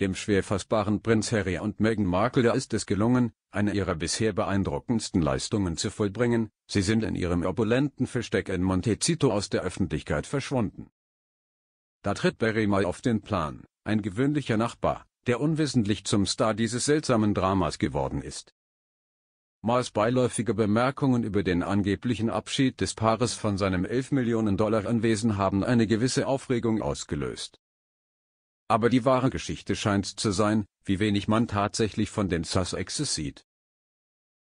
Dem schwer fassbaren Prinz Harry und Meghan Markle ist es gelungen, eine ihrer bisher beeindruckendsten Leistungen zu vollbringen, sie sind in ihrem opulenten Versteck in Montecito aus der Öffentlichkeit verschwunden. Da tritt Barry mal auf den Plan, ein gewöhnlicher Nachbar, der unwissentlich zum Star dieses seltsamen Dramas geworden ist. Mars beiläufige Bemerkungen über den angeblichen Abschied des Paares von seinem 11 Millionen Dollar Anwesen haben eine gewisse Aufregung ausgelöst. Aber die wahre Geschichte scheint zu sein, wie wenig man tatsächlich von den Sussexes sieht.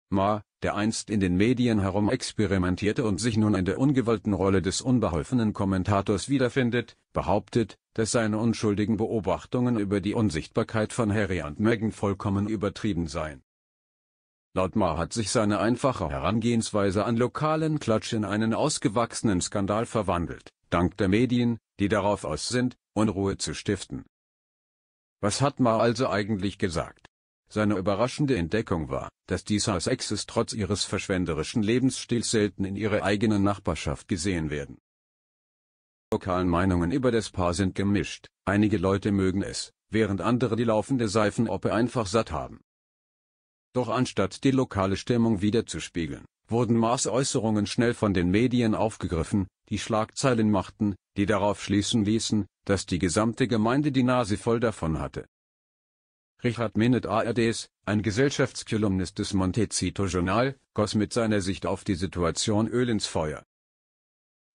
Ma, der einst in den Medien herum experimentierte und sich nun in der ungewollten Rolle des unbeholfenen Kommentators wiederfindet, behauptet, dass seine unschuldigen Beobachtungen über die Unsichtbarkeit von Harry und Meghan vollkommen übertrieben seien. Laut Ma hat sich seine einfache Herangehensweise an lokalen Klatsch in einen ausgewachsenen Skandal verwandelt, dank der Medien, die darauf aus sind, Unruhe zu stiften. Was hat Ma also eigentlich gesagt? Seine überraschende Entdeckung war, dass die Sussexes trotz ihres verschwenderischen Lebensstils selten in ihrer eigenen Nachbarschaft gesehen werden. Lokalen Meinungen über das Paar sind gemischt, einige Leute mögen es, während andere die laufende Seifenoppe einfach satt haben. Doch anstatt die lokale Stimmung wiederzuspiegeln, wurden Maas Äußerungen schnell von den Medien aufgegriffen, die Schlagzeilen machten, die darauf schließen ließen, dass die gesamte Gemeinde die Nase voll davon hatte. Richard Minnet ARDs, ein Gesellschaftskolumnist des Montecito Journal, goss mit seiner Sicht auf die Situation Öl ins Feuer.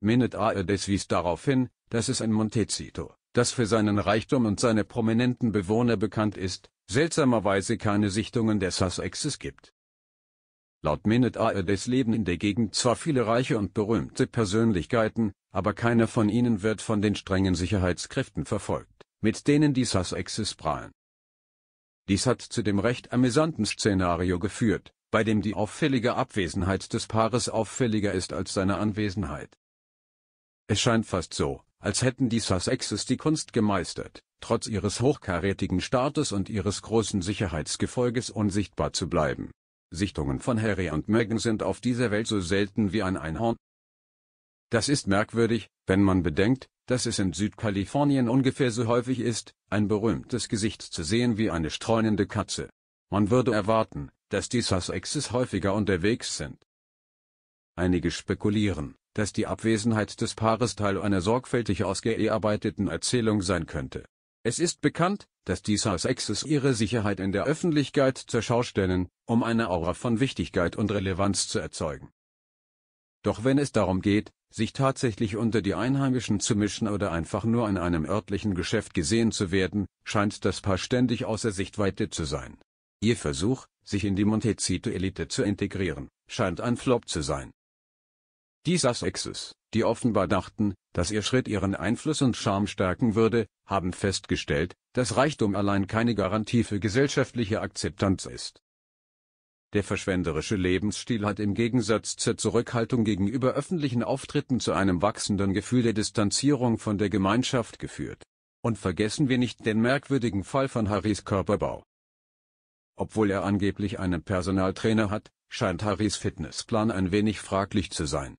Minnet ARDs wies darauf hin, dass es in Montecito, das für seinen Reichtum und seine prominenten Bewohner bekannt ist, seltsamerweise keine Sichtungen der Sussexes gibt. Laut Minute ARDs e leben in der Gegend zwar viele reiche und berühmte Persönlichkeiten, aber keiner von ihnen wird von den strengen Sicherheitskräften verfolgt, mit denen die Sussexes prahlen. Dies hat zu dem recht amüsanten Szenario geführt, bei dem die auffällige Abwesenheit des Paares auffälliger ist als seine Anwesenheit. Es scheint fast so, als hätten die Sussexes die Kunst gemeistert, trotz ihres hochkarätigen Staates und ihres großen Sicherheitsgefolges unsichtbar zu bleiben. Sichtungen von Harry und Meghan sind auf dieser Welt so selten wie ein Einhorn. Das ist merkwürdig, wenn man bedenkt, dass es in Südkalifornien ungefähr so häufig ist, ein berühmtes Gesicht zu sehen wie eine streunende Katze. Man würde erwarten, dass die Sussexes häufiger unterwegs sind. Einige spekulieren, dass die Abwesenheit des Paares Teil einer sorgfältig ausgearbeiteten Erzählung sein könnte es ist bekannt, dass die SARS-Exes ihre Sicherheit in der Öffentlichkeit zur Schau stellen, um eine Aura von Wichtigkeit und Relevanz zu erzeugen. Doch wenn es darum geht, sich tatsächlich unter die Einheimischen zu mischen oder einfach nur in einem örtlichen Geschäft gesehen zu werden, scheint das Paar ständig außer Sichtweite zu sein. Ihr Versuch, sich in die Montecito-Elite zu integrieren, scheint ein Flop zu sein. Die SARS-Exes die offenbar dachten, dass ihr Schritt ihren Einfluss und Charme stärken würde, haben festgestellt, dass Reichtum allein keine Garantie für gesellschaftliche Akzeptanz ist. Der verschwenderische Lebensstil hat im Gegensatz zur Zurückhaltung gegenüber öffentlichen Auftritten zu einem wachsenden Gefühl der Distanzierung von der Gemeinschaft geführt. Und vergessen wir nicht den merkwürdigen Fall von Harrys Körperbau. Obwohl er angeblich einen Personaltrainer hat, scheint Harrys Fitnessplan ein wenig fraglich zu sein.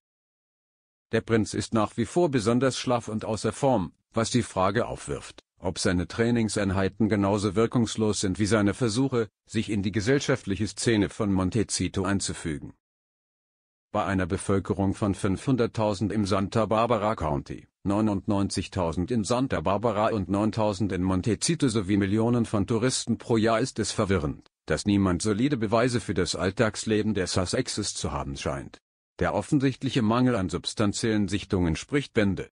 Der Prinz ist nach wie vor besonders schlaff und außer Form, was die Frage aufwirft, ob seine Trainingseinheiten genauso wirkungslos sind wie seine Versuche, sich in die gesellschaftliche Szene von Montecito einzufügen. Bei einer Bevölkerung von 500.000 im Santa Barbara County, 99.000 in Santa Barbara und 9.000 in Montecito sowie Millionen von Touristen pro Jahr ist es verwirrend, dass niemand solide Beweise für das Alltagsleben der Sussexes zu haben scheint. Der offensichtliche Mangel an substanziellen Sichtungen spricht Bände